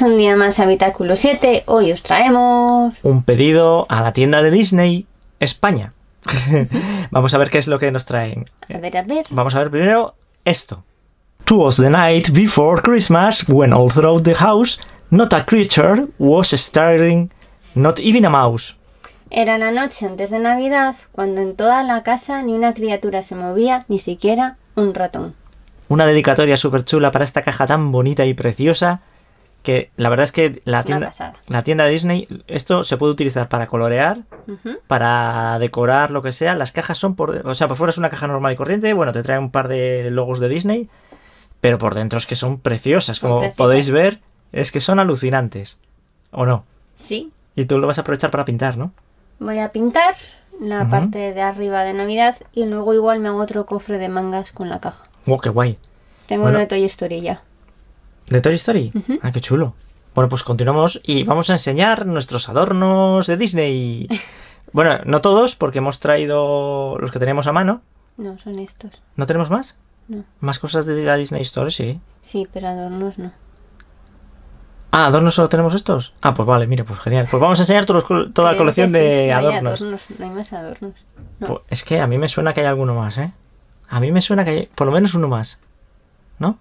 un día más Habitáculo 7. Hoy os traemos... Un pedido a la tienda de Disney, España. Vamos a ver qué es lo que nos traen. A ver, a ver. Vamos a ver primero esto. Twas the night before Christmas when all throughout the house not a creature was stirring, not even a mouse. Era la noche antes de Navidad cuando en toda la casa ni una criatura se movía, ni siquiera un ratón. Una dedicatoria súper chula para esta caja tan bonita y preciosa que la verdad es que la, tienda, la tienda de Disney, esto se puede utilizar para colorear, para decorar, lo que sea. Las cajas son por... O sea, por fuera es una caja normal y corriente, bueno, te trae un par de logos de Disney, pero por dentro es que son preciosas. como podéis ver, es que son alucinantes. ¿O no? Sí. Y tú lo vas a aprovechar para pintar, ¿no? Voy a pintar la parte de arriba de Navidad y luego igual me hago otro cofre de mangas con la caja. ¡Wow, qué guay! Tengo una de Toy Story ya. ¿De Toy Story? Ah, qué chulo. Bueno, pues continuamos y vamos a enseñar nuestros adornos de Disney. bueno, no todos, porque hemos traído los que tenemos a mano. No, son estos. ¿No tenemos más? No. ¿Más cosas de la Disney Story, Sí. Sí, pero adornos no. Ah, adornos solo tenemos estos. Ah, pues vale, mire, pues genial. Pues vamos a enseñar toda la colección de adornos. No hay más adornos. Pues es que a mí me suena que hay alguno más, ¿eh? A mí me suena que hay por lo menos uno más. ¿No?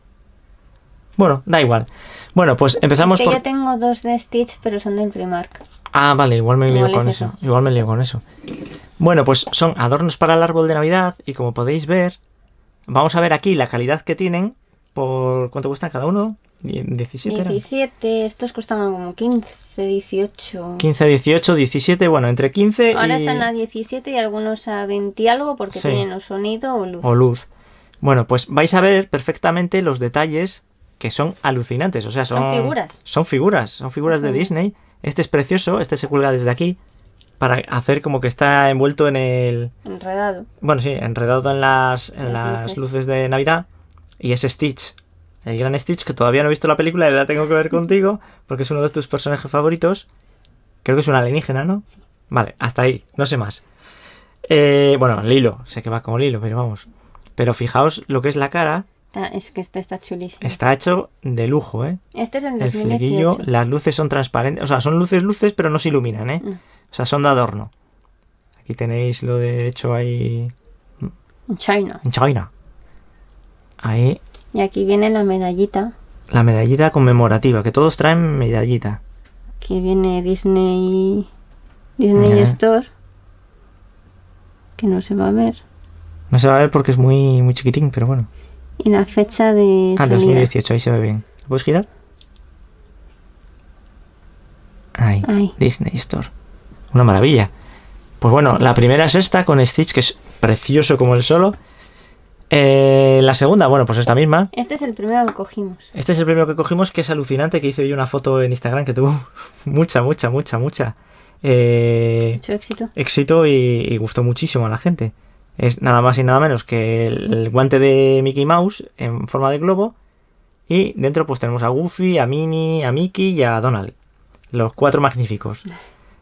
Bueno, da igual. Bueno, pues empezamos es que yo tengo dos de Stitch, pero son del Primark. Ah, vale, igual me lío con eso? Igual me lío con eso. Bueno, pues son adornos para el árbol de Navidad y como podéis ver, vamos a ver aquí la calidad que tienen por cuánto cuestan cada uno. 17. 17, estos costaban como 15, 18. 15, 18, 17, bueno, entre 15 Ahora están a 17 y algunos a 20 y algo porque tienen o sonido o luz. O luz. Bueno, pues vais a ver perfectamente los detalles que son alucinantes. O sea, son, son figuras. Son figuras, son figuras de Disney. Este es precioso, este se cuelga desde aquí para hacer como que está envuelto en el... Enredado. Bueno, sí, enredado en las, en las, luces. de Navidad. Y es Stitch, el gran Stitch, que todavía no he visto la película y la tengo que ver contigo, porque es uno de tus personajes favoritos. Creo que es un alienígena, ¿no? Vale, hasta ahí, no sé más. Eh, bueno, Lilo, sé que va como Lilo, pero vamos. Pero fijaos lo que es la cara, Está, es que este está chulísimo. Está hecho de lujo, ¿eh? Este es el 2018. El flequillo, las luces son transparentes. O sea, son luces, luces, pero no se iluminan, ¿eh? Mm. O sea, son de adorno. Aquí tenéis lo de hecho ahí... En China. En China. Ahí. Y aquí viene la medallita. La medallita conmemorativa, que todos traen medallita. Aquí viene Disney... Disney ¿eh? Store. Que no se va a ver. No se va a ver porque es muy, muy chiquitín, pero bueno y la fecha de Ah, 2018, ahí se ve bien. ¿Lo puedes girar? Ahí, Disney Store. Una maravilla. Pues bueno, la primera es esta con Stitch, que es precioso como el solo. Eh, la segunda, bueno, pues esta misma. Este es el primero que cogimos. Este es el primero que cogimos, que es alucinante, que hice yo una foto en Instagram que tuvo mucha, mucha, mucha, mucha. Eh, Mucho éxito. éxito y gustó muchísimo a la gente. Es nada más y nada menos que el, guante de Mickey Mouse en forma de globo. Y dentro pues tenemos a Goofy, a Minnie, a Mickey y a Donald. Los cuatro magníficos.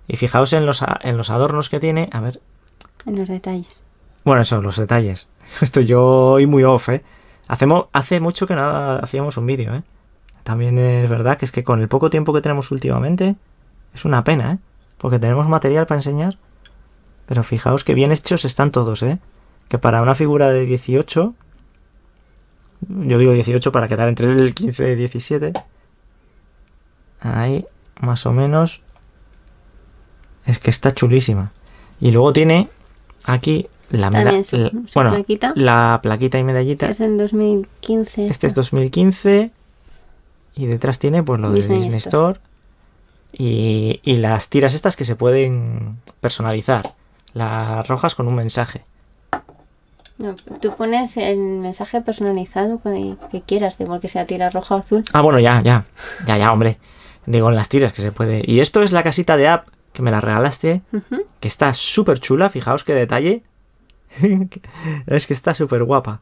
Y fijaos en los, en los adornos que tiene. A ver. En los detalles. Bueno, eso, los detalles. Esto yo hoy muy off, ¿eh? Hacemos, hace mucho que nada hacíamos un vídeo, ¿eh? También es verdad que es que con el poco tiempo que tenemos últimamente, es una pena, ¿eh? Porque tenemos material para enseñar. Pero fijaos que bien hechos están todos, ¿eh? Que para una figura de 18, yo digo 18 para quedar entre el 15 y 17, ahí más o menos es que está chulísima. Y luego tiene aquí la, bueno, la plaquita y medallita. Es en 2015. Este es 2015. Y detrás tiene pues lo de Disney Store. Store. Y, y, las tiras estas que se pueden personalizar las rojas con un mensaje. tú pones el mensaje personalizado que, quieras, igual que sea tira roja o azul. Ah, bueno, ya, ya, ya, ya, hombre. Digo, en las tiras que se puede. Y esto es la casita de app que me la regalaste, que está súper chula, fijaos qué detalle. es que está súper guapa.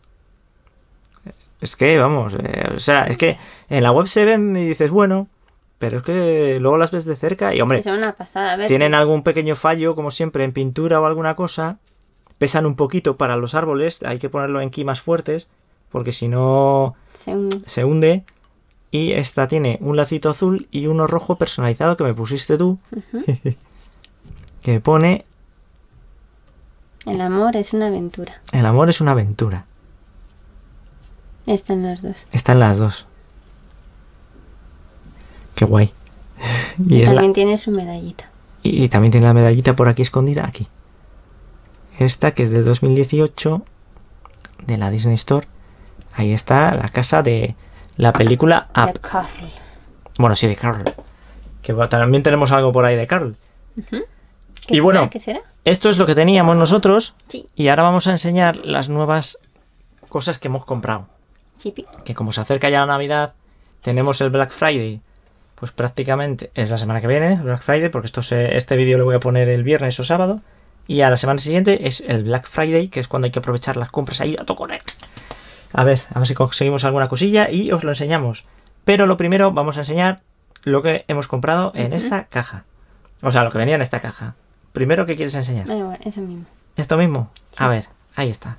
Es que, vamos, eh, o sea, es que en la web se ven y dices, bueno, pero es que luego las ves de cerca y, hombre, tienen algún pequeño fallo, como siempre, en pintura o alguna cosa. Pesan un poquito para los árboles, hay que ponerlo en ki más fuertes, porque si no se hunde. Y esta tiene un lacito azul y uno rojo personalizado que me pusiste tú. que pone... El amor es una aventura. El amor es una aventura. Están las dos. Están las dos. Qué guay. Y, también tiene su medallita. Y, también tiene la medallita por aquí escondida, aquí. Esta que es del 2018, de la Disney Store. Ahí está la casa de la película Up. De Carl. Bueno, sí, de Carl. Que también tenemos algo por ahí de Carl. y bueno, esto es lo que teníamos nosotros. Y ahora vamos a enseñar las nuevas cosas que hemos comprado. Que como se acerca ya la Navidad, tenemos el Black Friday pues prácticamente es la semana que viene, Black Friday, porque esto este vídeo lo voy a poner el viernes o sábado. Y a la semana siguiente es el Black Friday, que es cuando hay que aprovechar las compras ahí a tocone. A ver, a ver si conseguimos alguna cosilla y os lo enseñamos. Pero lo primero vamos a enseñar lo que hemos comprado en esta caja. O sea, lo que venía en esta caja. Primero, ¿qué quieres enseñar? esto eh, eso mismo. ¿Esto mismo? A ver, ahí está.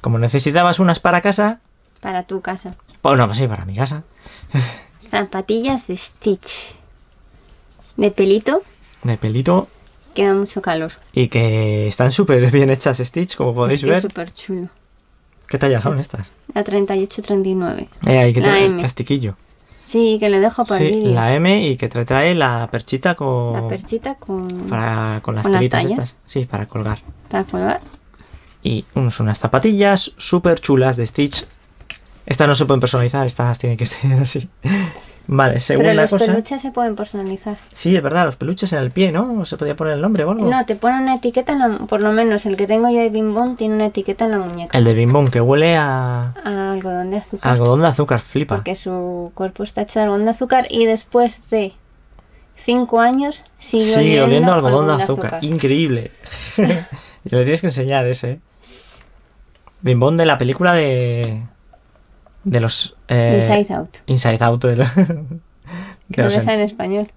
Como necesitabas unas para casa... Para tu casa. Bueno, pues sí, para mi casa. Zapatillas de Stitch. De pelito. De pelito. Que da mucho calor. Y que están súper bien hechas Stitch, como podéis ver. súper chulo. ¿Qué talla son estas? La 38-39. Eh, que la plastiquillo. Sí, que le dejo para la M y que trae, la perchita con... La perchita con... Para, con las con estas. Sí, para colgar. Para colgar. Y unas, unas zapatillas súper chulas de Stitch estas no se pueden personalizar, estas tienen que estar así. Vale, segunda Pero los peluches se pueden personalizar. Sí, es verdad, los peluches en el pie, ¿no? ¿Se podía poner el nombre o algo? No, te ponen una etiqueta, por lo menos el que tengo yo de Bimbón tiene una etiqueta en la muñeca. El de Bimbón, que huele a... algodón de azúcar. Algodón de azúcar, flipa. Porque su cuerpo está hecho de algodón de azúcar y después de cinco años sigue, oliendo, algodón, de azúcar. Increíble. y le tienes que enseñar ese. ¿eh? Bimbón de la película de de los... Eh, Inside Out. Inside Out de, en español.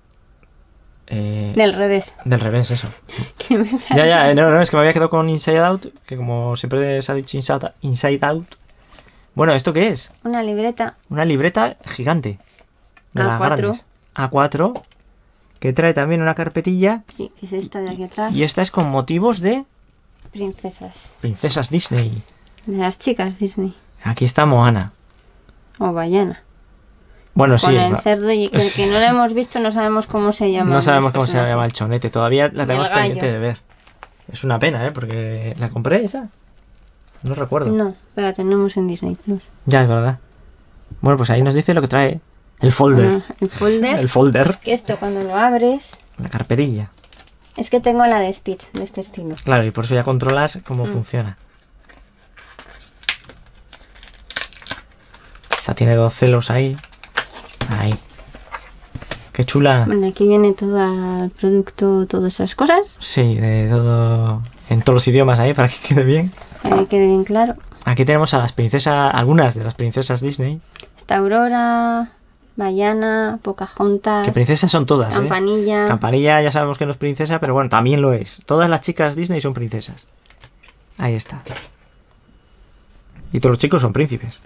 Eh, del revés. Del revés, eso. Ya, ya, eh, no, no, es que me había quedado con Inside Out, que como siempre se ha dicho Inside, Out. Bueno, ¿esto qué es? Una libreta. Una libreta gigante. De A4. A4, que trae también una carpetilla. Sí, que es esta de aquí atrás. Y esta es con motivos de... Princesas. Princesas Disney. De las chicas Disney. Aquí está Moana o ballena. Bueno, sí. que, no lo hemos visto, no sabemos cómo se llama. No sabemos cómo se llama el chonete, todavía la tenemos pendiente de ver. Es una pena, ¿eh? Porque la compré esa. No recuerdo. No, pero la tenemos en Disney Plus. Ya, es verdad. Bueno, pues ahí nos dice lo que trae. El folder. el folder. el folder. Que esto cuando lo abres. La carperilla. Es que tengo la de Stitch, de este estilo. Claro, y por eso ya controlas cómo mm. funciona. Esta tiene dos celos ahí. Ahí. Qué chula. Bueno, aquí viene todo el producto, todas esas cosas. Sí, de todo. En todos los idiomas ahí, para que quede bien. Para que quede bien claro. Aquí tenemos a las princesas, algunas de las princesas Disney. Está Aurora, Bayana, Pocahontas. Que princesas son todas, ¿eh? Campanilla. Campanilla ya sabemos que no es princesa, pero bueno, también lo es. Todas las chicas Disney son princesas. Ahí está. Y todos los chicos son príncipes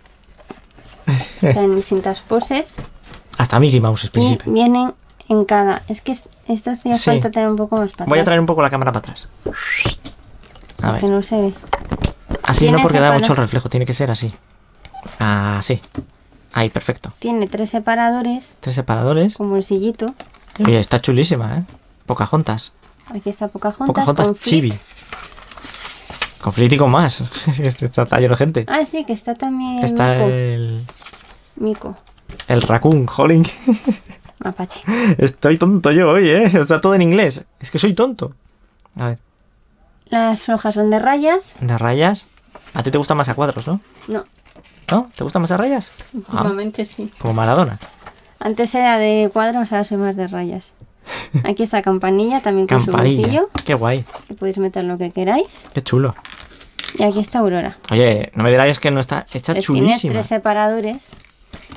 en distintas poses. Hasta Mickey Mouse vienen en cada. Es que esto hacía falta tener un poco más para Voy a traer un poco la cámara para atrás. A ver. Que no se ve. Así no porque da mucho el reflejo, tiene que ser así. Así. Ahí, perfecto. Tiene tres separadores. Tres separadores. Como el sillito. Oye, está chulísima, ¿eh? juntas Aquí está Pocahontas. Pocahontas con Chibi. Con más. Este está lleno gente. Ah, sí, que está también. Está el, Mico. El raccoon, jolín. Mapache. Estoy tonto yo hoy, ¿eh? Está todo en inglés. Es que soy tonto. A ver. Las hojas son de rayas. ¿De rayas? A ti te gusta más a cuadros, ¿no? No. ¿No? ¿Te gusta más a rayas? Ah. Últimamente sí. Como Maradona. Antes era de cuadros, ahora soy más de rayas. Aquí está campanilla también con su Qué guay. Que podéis meter lo que queráis. Qué chulo. Y aquí está Aurora. Oye, no me diráis que no está hecha chulísimo. chulísima. Tiene tres separadores.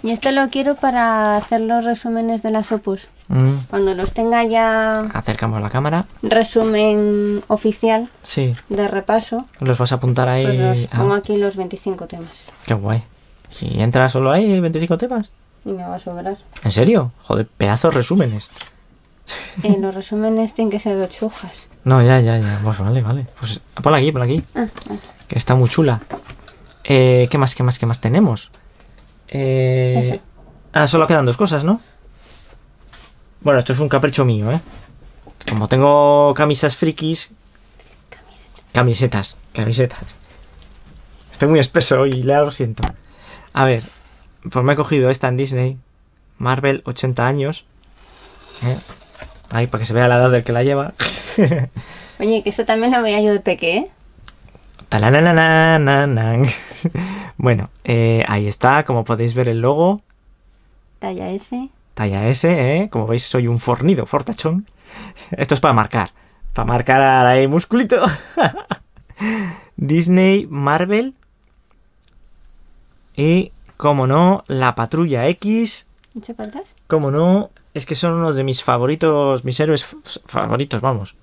Y esto lo quiero para hacer los resúmenes de las opus. Mm. Cuando los tenga ya... Acercamos la cámara. Resumen oficial. Sí. De repaso. Los vas a apuntar ahí. Pues ah. aquí los 25 temas. Qué guay. Si entra solo ahí 25 temas. Y me va a sobrar. ¿En serio? Joder, pedazos resúmenes. Eh, los resúmenes tienen que ser de ocho No, ya, ya, ya. Pues vale, vale. Pues ah, aquí, por aquí. Ah, Que está muy chula. Eh, ¿Qué más, qué más, qué más tenemos? Eh, ah, solo quedan dos cosas, ¿no? Bueno, esto es un capricho mío, ¿eh? Como tengo camisas frikis... Camisetas, camisetas. Estoy muy espeso hoy, ya lo siento. A ver, pues me he cogido esta en Disney. Marvel, 80 años. ¿eh? Ahí, para que se vea la edad del que la lleva. Oye, que esto también lo veía yo de peque, pequeño. ¿eh? Bueno, eh, ahí está, como podéis ver el logo. Talla S. Talla S, ¿eh? Como veis, soy un fornido, fortachón. Esto es para marcar. Para marcar E musculito. Disney, Marvel. Y, como no, la patrulla X. ¿Muchas faltas? Como no, es que son unos de mis favoritos, mis héroes favoritos, vamos.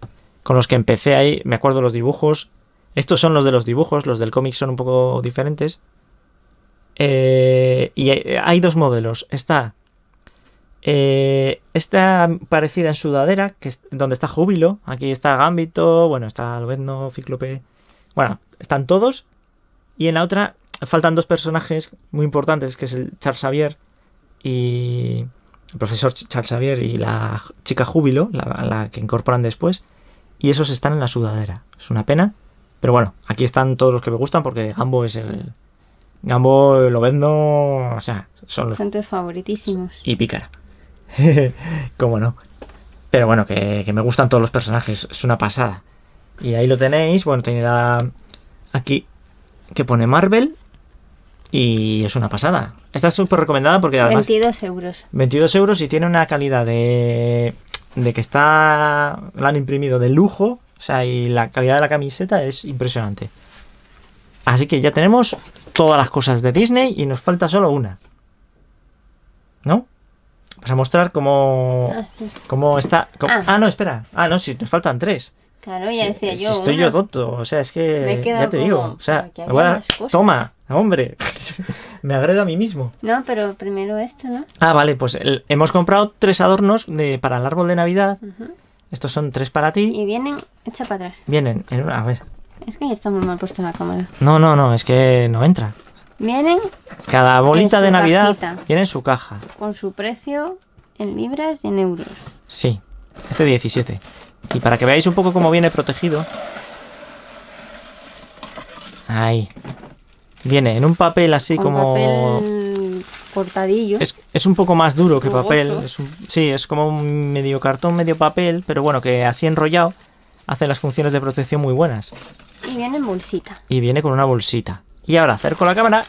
Con los que empecé ahí, me acuerdo los dibujos. Estos son los de los dibujos, los del cómic son un poco diferentes. Eh, y hay dos modelos. Está eh, esta parecida en sudadera, que es donde está Júbilo. Aquí está Gambito, bueno, está Lobezno, Cíclope. Bueno, están todos. Y en la otra faltan dos personajes muy importantes, que es el Charles Xavier y el profesor Charles Xavier y la chica Júbilo, la, la que incorporan después. Y esos están en la sudadera. Es una pena. Pero bueno, aquí están todos los que me gustan porque Gambo es el, Gambo lo vendo, o sea, son los... Son tus favoritísimos. Y pícara. Cómo no. Pero bueno, que, me gustan todos los personajes, es una pasada. Y ahí lo tenéis, bueno, tenía aquí que pone Marvel y es una pasada. está súper recomendada porque 22 euros. 22 euros y tiene una calidad de... de que está... la han imprimido de lujo, o sea, y la calidad de la camiseta es impresionante. Así que ya tenemos todas las cosas de Disney y nos falta solo una. ¿No? Para mostrar cómo, ah, cómo está... Ah. ah. no, espera. Ah, no, sí, nos faltan tres. Claro, ya decía yo. Si estoy yo tonto, o sea, es que... Me ya te digo, o sea, ahora, toma, hombre. me agredo a mí mismo. No, pero primero esto, ¿no? Ah, vale, pues hemos comprado tres adornos para el árbol de Navidad. Estos son tres para ti. Y vienen, hecha para atrás. Vienen, en una, a ver, es que está muy mal puesta la cámara. No, no, no, es que no entra. Vienen. Cada bolita de Navidad tiene viene en su caja. Con su precio en libras y en euros. Sí, este 17. Y para que veáis un poco cómo viene protegido. Ahí. Viene en un papel así un como. Papel cortadillo. Es, un poco más duro que papel. sí, es como un medio cartón, medio papel, pero bueno, que así enrollado hace las funciones de protección muy buenas. Y viene en bolsita. Y viene con una bolsita. Y ahora acerco la cámara.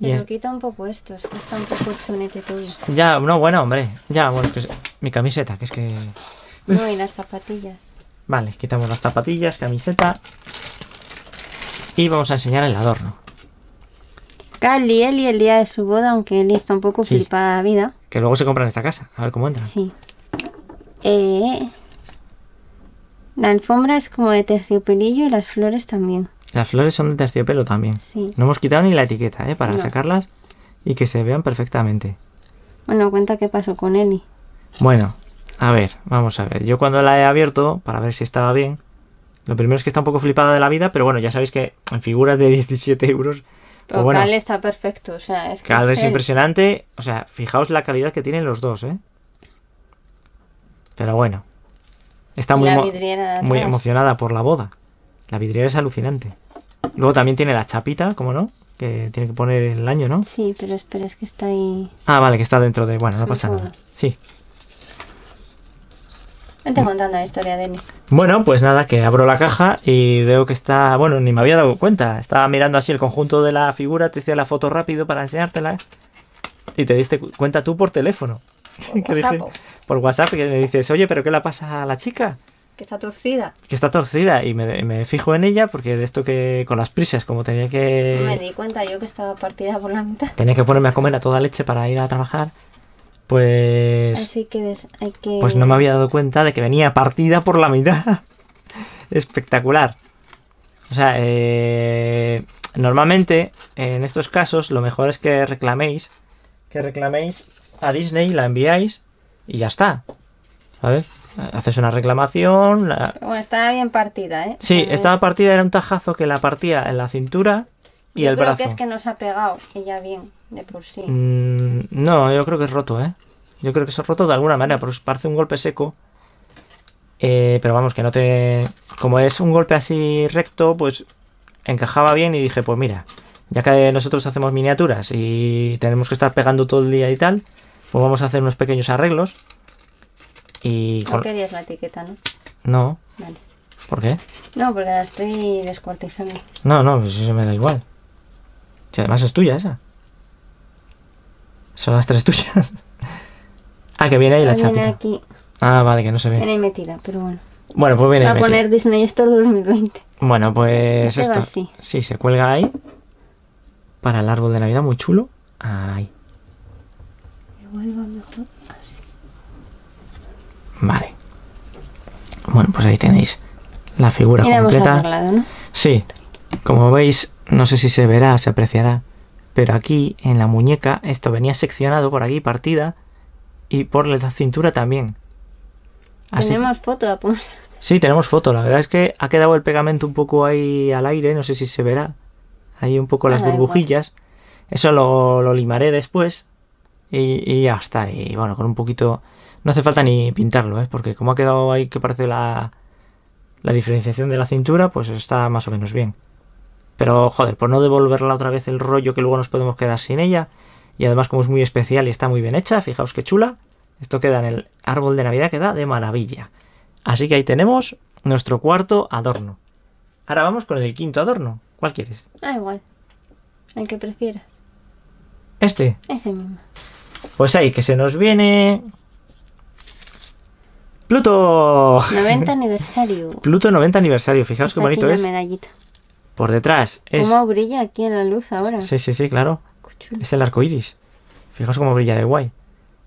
Pero quita un poco esto, está un poco chonete todo. Ya, no, bueno, hombre. Ya, bueno, que mi camiseta, que es que... No, y las zapatillas. Vale, quitamos las zapatillas, camiseta. Y vamos a enseñar el adorno. Carly Eli el día de su boda, aunque Eli está un poco flipada de vida. Que luego se compra en esta casa, a ver cómo entra. Sí. Eh, la alfombra es como de terciopelillo y las flores también. Las flores son de terciopelo también. No hemos quitado ni la etiqueta, ¿eh? Para sacarlas y que se vean perfectamente. Bueno, cuenta qué pasó con Eli. Bueno, a ver, vamos a ver. Yo cuando la he abierto, para ver si estaba bien, lo primero es que está un poco flipada de la vida, pero bueno, ya sabéis que en figuras de 17 euros... Pero pues bueno, está perfecto, o sea, es que Cal es impresionante. O sea, fijaos la calidad que tienen los dos, ¿eh? Pero bueno, Está muy, muy emocionada por la boda. La vidriera es alucinante. Luego también tiene la chapita, ¿cómo no? Que tiene que poner el año, ¿no? Sí, pero espera, es que está ahí. Ah, vale, que está dentro de. Bueno, no pasa nada. Sí. Vente contando la historia de Bueno, pues nada, que abro la caja y veo que está. Bueno, ni me había dado cuenta. Estaba mirando así el conjunto de la figura, te hice la foto rápido para enseñártela. ¿eh? Y te diste cuenta tú por teléfono. Por WhatsApp, que me dices, oye, pero ¿qué le pasa a la chica? Que está torcida. Que está torcida y me, fijo en ella porque de esto que con las prisas, como tenía que... Me di cuenta yo que estaba partida por la mitad. Tenía que ponerme a comer a toda leche para ir a trabajar. Pues... Así Pues no me había dado cuenta de que venía partida por la mitad. Espectacular. O sea, eh, normalmente en estos casos lo mejor es que reclaméis, que reclaméis a Disney, la enviáis y ya está. ¿Sabes? Haces una reclamación. Bueno, estaba bien partida, ¿eh? Sí, estaba partida, era un tajazo que la partía en la cintura y el creo brazo. que es que nos ha pegado ella bien, de por sí. Mm, no, yo creo que es roto, ¿eh? Yo creo que es roto de alguna manera, pero pues parece un golpe seco. Eh, pero vamos, que no te. Como es un golpe así recto, pues encajaba bien y dije, pues mira, ya que nosotros hacemos miniaturas y tenemos que estar pegando todo el día y tal, pues vamos a hacer unos pequeños arreglos. Y No querías la etiqueta, ¿no? No. Vale. ¿Por qué? No, porque la estoy descuartizando. No, no, pues eso me da igual. Si además es tuya esa. Son las tres tuyas. ah, que viene ahí la chapita. Ah, vale, que no se ve. Viene metida, pero bueno. Bueno, pues viene Va a poner Disney Store 2020. Bueno, pues este esto. Sí, se cuelga ahí. Para el árbol de Navidad, muy chulo. Ahí mejor Vale. Bueno, pues ahí tenéis la figura completa. Sí. Como veis, no sé si se verá, se apreciará, pero aquí en la muñeca esto venía seccionado por aquí, partida, y por la cintura también. Así tenemos foto, pues. Sí, tenemos foto. La verdad es que ha quedado el pegamento un poco ahí al aire, no sé si se verá. Ahí un poco ah, las burbujillas. Eso lo limaré después y, ya está. Y bueno, con un poquito... No hace falta ni pintarlo, ¿eh? porque como ha quedado ahí que parece la, la diferenciación de la cintura, pues está más o menos bien. Pero joder, por no devolverla otra vez el rollo que luego nos podemos quedar sin ella. Y además como es muy especial y está muy bien hecha, fijaos qué chula. Esto queda en el árbol de Navidad, queda de maravilla. Así que ahí tenemos nuestro cuarto adorno. Ahora vamos con el quinto adorno. ¿Cuál quieres? Ah, igual. El que prefieras. ¿Este? Ese mismo. Pues ahí, que se nos viene... Pluto. 90 aniversario. Pluto 90 aniversario, fijaos qué bonito es. Medallita. Por detrás es... ¿Cómo brilla aquí en la luz ahora? Sí, sí, sí, claro. Es el arco iris. Fijaos cómo brilla de guay.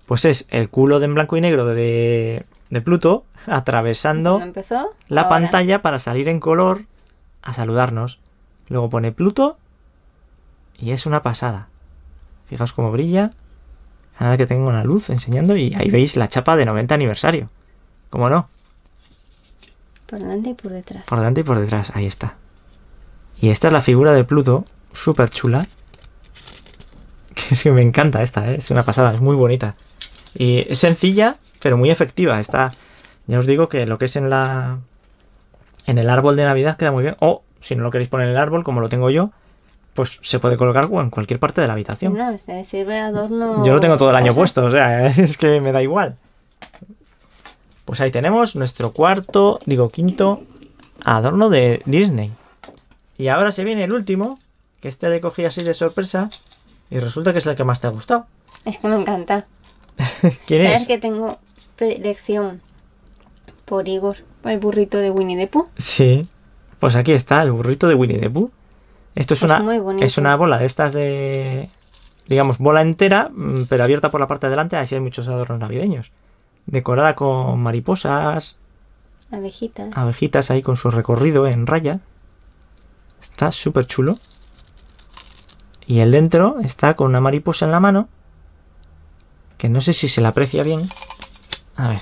Pues es el culo de en blanco y negro de, de Pluto atravesando la pantalla para salir en color a saludarnos. Luego pone Pluto y es una pasada. Fijaos cómo brilla. Ahora que tengo una luz enseñando y ahí veis la chapa de 90 aniversario. ¿Cómo no? Por delante y por detrás. Por delante y por detrás, ahí está. Y esta es la figura de Pluto, súper chula. Que es que me encanta esta, ¿eh? es una pasada, es muy bonita. Y es sencilla, pero muy efectiva. Está, ya os digo que lo que es en la en el árbol de Navidad queda muy bien. O si no lo queréis poner en el árbol, como lo tengo yo, pues se puede colocar en cualquier parte de la habitación. No, sirve adorno. Yo lo tengo todo el año puesto, o sea, es que me da igual. Pues ahí tenemos nuestro cuarto, digo quinto, adorno de Disney. Y ahora se viene el último, que este le cogí así de sorpresa, y resulta que es el que más te ha gustado. Es que me encanta. ¿Quién es? que tengo predilección por Igor, el burrito de Winnie the Pooh. Sí, pues aquí está el burrito de Winnie the Pooh. Esto es, una, es una bola de estas de, digamos, bola entera, mm, pero abierta por la parte de delante, así hay muchos adornos navideños. Decorada con mariposas. Abejitas. Abejitas ahí con su recorrido en raya. Está súper chulo. Y el dentro está con una mariposa en la mano. Que no sé si se la aprecia bien. A ver.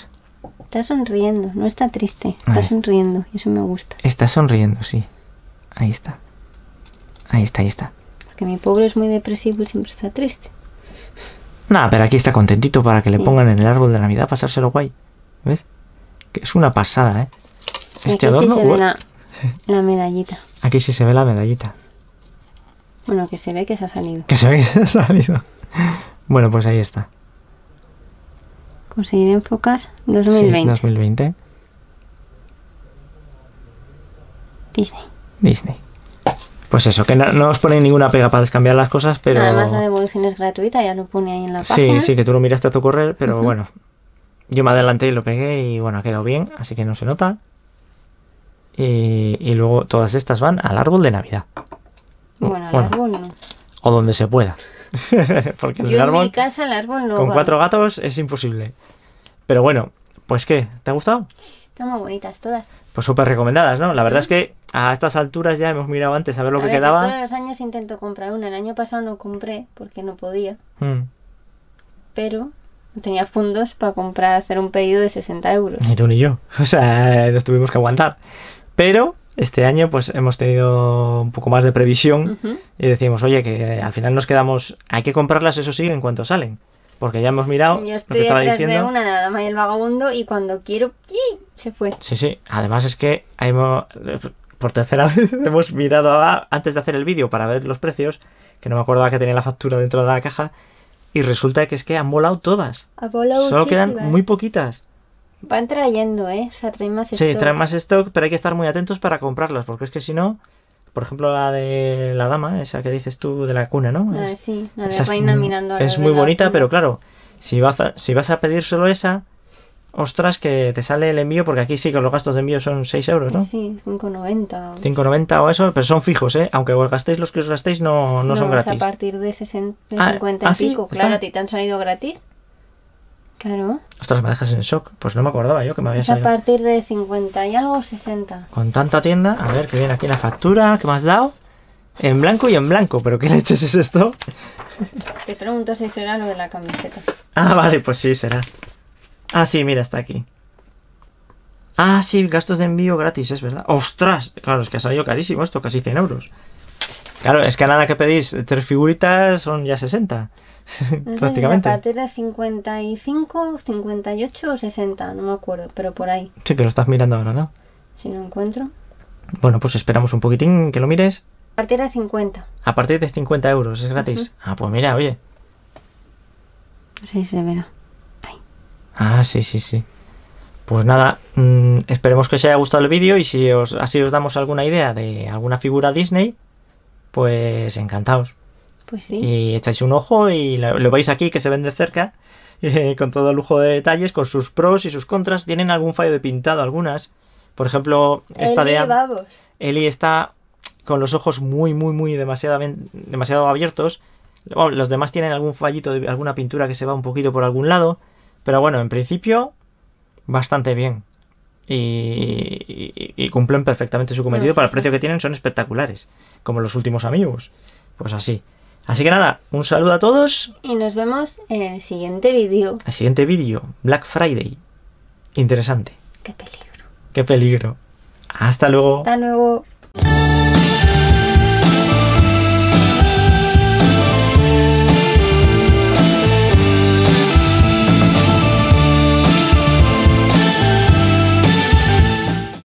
Está sonriendo, no está triste. Está sonriendo y eso me gusta. Está sonriendo, sí. Ahí está. Ahí está, ahí está. Porque mi pobre es muy depresivo y siempre está triste. Nada, pero aquí está contentito para que le pongan en el árbol de Navidad, pasárselo guay. ¿Ves? Que es una pasada, ¿eh? Este aquí Sí se ve la, medallita. Aquí sí se ve la medallita. Bueno, que se ve que se ha salido. Que se ve que se ha salido. Bueno, pues ahí está. Conseguir enfocar 2020. Sí, 2020. Disney. Disney. Pues eso, que no, os ponen ninguna pega para descambiar las cosas, pero... Además la devolución es gratuita, ya lo pone ahí en la página. Sí, sí, que tú lo miraste a tu correr, pero bueno. Yo me adelanté y lo pegué y bueno, ha quedado bien, así que no se nota. Y, luego todas estas van al árbol de Navidad. Bueno, al árbol no. O donde se pueda. Porque el árbol, en mi casa el árbol no Con cuatro gatos es imposible. Pero bueno, pues ¿qué? ¿Te ha gustado? Están muy bonitas todas. Pues súper recomendadas, ¿no? La verdad es que a estas alturas ya hemos mirado antes a ver lo que quedaba. todos los años intento comprar una. El año pasado no compré porque no podía. Pero hmm. Pero tenía fondos para comprar, hacer un pedido de 60 euros. Ni tú ni yo. O sea, eh, nos tuvimos que aguantar. Pero este año pues hemos tenido un poco más de previsión y decimos, oye, que eh, al final nos quedamos, hay que comprarlas eso sí en cuanto salen. Porque ya hemos mirado Yo estoy lo que estaba diciendo. de una, nada más y el vagabundo, y cuando quiero, ¡y! se fue. Sí, sí. Además es que hay por tercera vez hemos mirado antes de hacer el vídeo para ver los precios, que no me acordaba que tenía la factura dentro de la caja, y resulta que es que han volado todas. Solo quedan muy poquitas. Van trayendo, ¿eh? O sea, traen más stock. Sí, traen más stock, pero hay que estar muy atentos para comprarlas, porque es que si no, por ejemplo, la de la dama, esa que dices tú de la cuna, ¿no? Ah, es, sí, la de mirando a Es muy bonita, pero claro, si vas, si vas a pedir solo esa, ostras que te sale el envío, porque aquí sí que los gastos de envío son 6 euros, ¿no? Sí, 5,90. 5,90 o eso, pero son fijos, ¿eh? Aunque os gastéis los que os gastéis, no, no, son gratis. a partir de, 60, 50 ah, y ¿ah, claro, a ti te han salido gratis. Claro. Ostras, me dejas en shock. Pues no me acordaba yo que me había salido. a partir de 50 y algo 60. Con tanta tienda. A ver, que viene aquí la factura. ¿Qué me has dado? En blanco y en blanco. ¿Pero qué leches es esto? Te pregunto si será lo de la camiseta. Ah, vale, pues sí, será. Ah, sí, mira, está aquí. Ah, sí, gastos de envío gratis, es verdad. ¡Ostras! Claro, es que ha salido carísimo esto, casi 100 euros. Claro, es que nada que pedís tres figuritas son ya 60, prácticamente. a partir de 55, 58 o 60, no me acuerdo, pero por ahí. Sí, que lo estás mirando ahora, ¿no? Si no encuentro. Bueno, pues esperamos un poquitín que lo mires. A partir de 50. A partir de 50 euros, es gratis. Ah, pues mira, oye. Sí, se verá. Ah, sí, sí, sí. Pues nada, mm, esperemos que os haya gustado el vídeo y si os, así os damos alguna idea de alguna figura Disney, pues encantaos. Pues sí. Y echáis un ojo y lo, veis aquí que se vende de cerca, eh, con todo lujo de detalles, con sus pros y sus contras. Tienen algún fallo de pintado algunas. Por ejemplo, esta de... Vamos. Eli está con los ojos muy, muy, muy demasiado, demasiado abiertos. los demás tienen algún fallito de alguna pintura que se va un poquito por algún lado. Pero bueno, en principio, bastante bien. Y, cumplen perfectamente su cometido. Para el precio que tienen son espectaculares, como los últimos amigos. Pues así. Así que nada, un saludo a todos. Y nos vemos en el siguiente vídeo. El siguiente vídeo, Black Friday. Interesante. Qué peligro. Qué peligro. Hasta luego. Hasta luego.